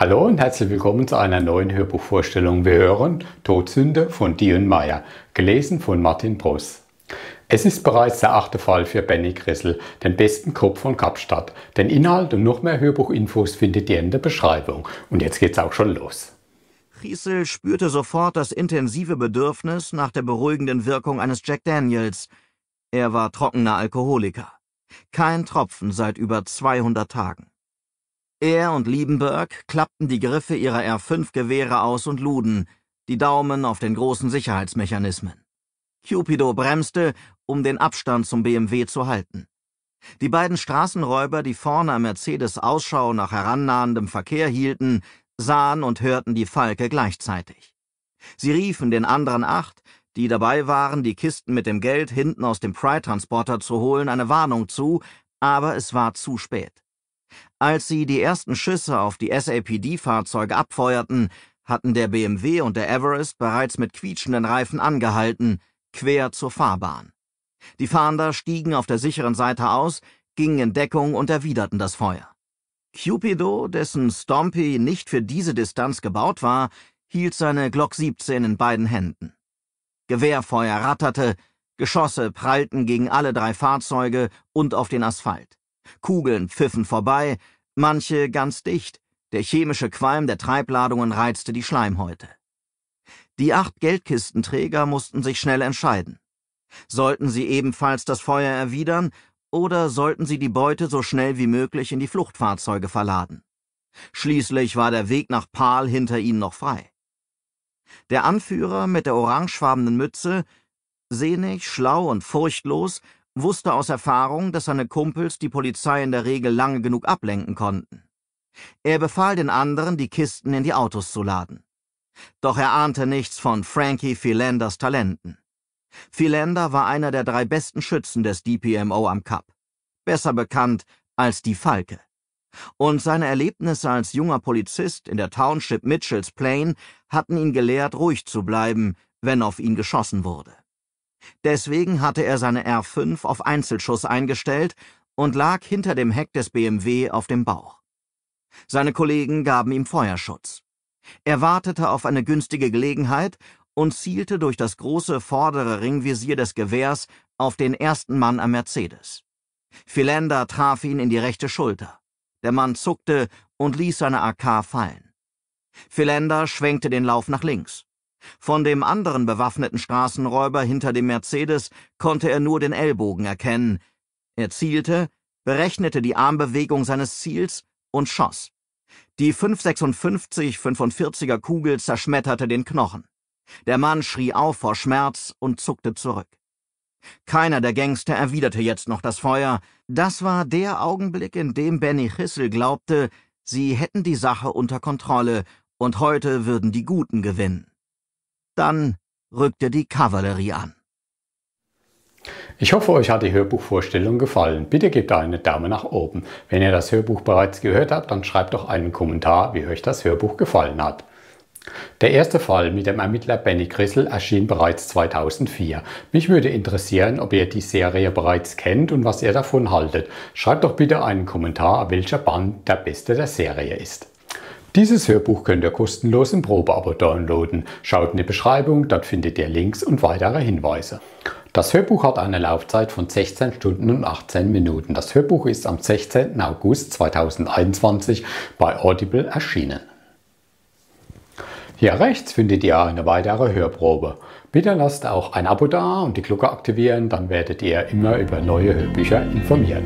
Hallo und herzlich willkommen zu einer neuen Hörbuchvorstellung. Wir hören Todsünde von Dion Meyer, gelesen von Martin Pross. Es ist bereits der achte Fall für Benny Grissel, den besten Kopf von Kapstadt. Den Inhalt und noch mehr Hörbuchinfos findet ihr in der Beschreibung. Und jetzt geht's auch schon los. Grissel spürte sofort das intensive Bedürfnis nach der beruhigenden Wirkung eines Jack Daniels. Er war trockener Alkoholiker. Kein Tropfen seit über 200 Tagen. Er und Liebenberg klappten die Griffe ihrer R5-Gewehre aus und luden, die Daumen auf den großen Sicherheitsmechanismen. Cupido bremste, um den Abstand zum BMW zu halten. Die beiden Straßenräuber, die vorne am Mercedes Ausschau nach herannahendem Verkehr hielten, sahen und hörten die Falke gleichzeitig. Sie riefen den anderen acht, die dabei waren, die Kisten mit dem Geld hinten aus dem Pride-Transporter zu holen, eine Warnung zu, aber es war zu spät. Als sie die ersten Schüsse auf die SAPD-Fahrzeuge abfeuerten, hatten der BMW und der Everest bereits mit quietschenden Reifen angehalten, quer zur Fahrbahn. Die Fahnder stiegen auf der sicheren Seite aus, gingen in Deckung und erwiderten das Feuer. Cupido, dessen Stompy nicht für diese Distanz gebaut war, hielt seine Glock 17 in beiden Händen. Gewehrfeuer ratterte, Geschosse prallten gegen alle drei Fahrzeuge und auf den Asphalt. Kugeln pfiffen vorbei, manche ganz dicht, der chemische Qualm der Treibladungen reizte die Schleimhäute. Die acht Geldkistenträger mussten sich schnell entscheiden. Sollten sie ebenfalls das Feuer erwidern, oder sollten sie die Beute so schnell wie möglich in die Fluchtfahrzeuge verladen? Schließlich war der Weg nach Pal hinter ihnen noch frei. Der Anführer mit der orangefarbenen Mütze, sehnig, schlau und furchtlos, wusste aus Erfahrung, dass seine Kumpels die Polizei in der Regel lange genug ablenken konnten. Er befahl den anderen, die Kisten in die Autos zu laden. Doch er ahnte nichts von Frankie Philanders Talenten. Philander war einer der drei besten Schützen des DPMO am Cup, besser bekannt als die Falke. Und seine Erlebnisse als junger Polizist in der Township Mitchells Plain hatten ihn gelehrt, ruhig zu bleiben, wenn auf ihn geschossen wurde. Deswegen hatte er seine R5 auf Einzelschuss eingestellt und lag hinter dem Heck des BMW auf dem Bauch. Seine Kollegen gaben ihm Feuerschutz. Er wartete auf eine günstige Gelegenheit und zielte durch das große vordere Ringvisier des Gewehrs auf den ersten Mann am Mercedes. Philander traf ihn in die rechte Schulter. Der Mann zuckte und ließ seine AK fallen. Philander schwenkte den Lauf nach links. Von dem anderen bewaffneten Straßenräuber hinter dem Mercedes konnte er nur den Ellbogen erkennen. Er zielte, berechnete die Armbewegung seines Ziels und schoss. Die 556-45er Kugel zerschmetterte den Knochen. Der Mann schrie auf vor Schmerz und zuckte zurück. Keiner der Gangster erwiderte jetzt noch das Feuer. Das war der Augenblick, in dem Benny Chissel glaubte, sie hätten die Sache unter Kontrolle und heute würden die Guten gewinnen. Dann rückte die Kavallerie an. Ich hoffe, euch hat die Hörbuchvorstellung gefallen. Bitte gebt eine Daumen nach oben. Wenn ihr das Hörbuch bereits gehört habt, dann schreibt doch einen Kommentar, wie euch das Hörbuch gefallen hat. Der erste Fall mit dem Ermittler Benny Grissel erschien bereits 2004. Mich würde interessieren, ob ihr die Serie bereits kennt und was ihr davon haltet. Schreibt doch bitte einen Kommentar, welcher Band der beste der Serie ist. Dieses Hörbuch könnt ihr kostenlos im Probeabo downloaden. Schaut in die Beschreibung, dort findet ihr Links und weitere Hinweise. Das Hörbuch hat eine Laufzeit von 16 Stunden und 18 Minuten. Das Hörbuch ist am 16. August 2021 bei Audible erschienen. Hier rechts findet ihr eine weitere Hörprobe. Bitte lasst auch ein Abo da und die Glocke aktivieren, dann werdet ihr immer über neue Hörbücher informiert.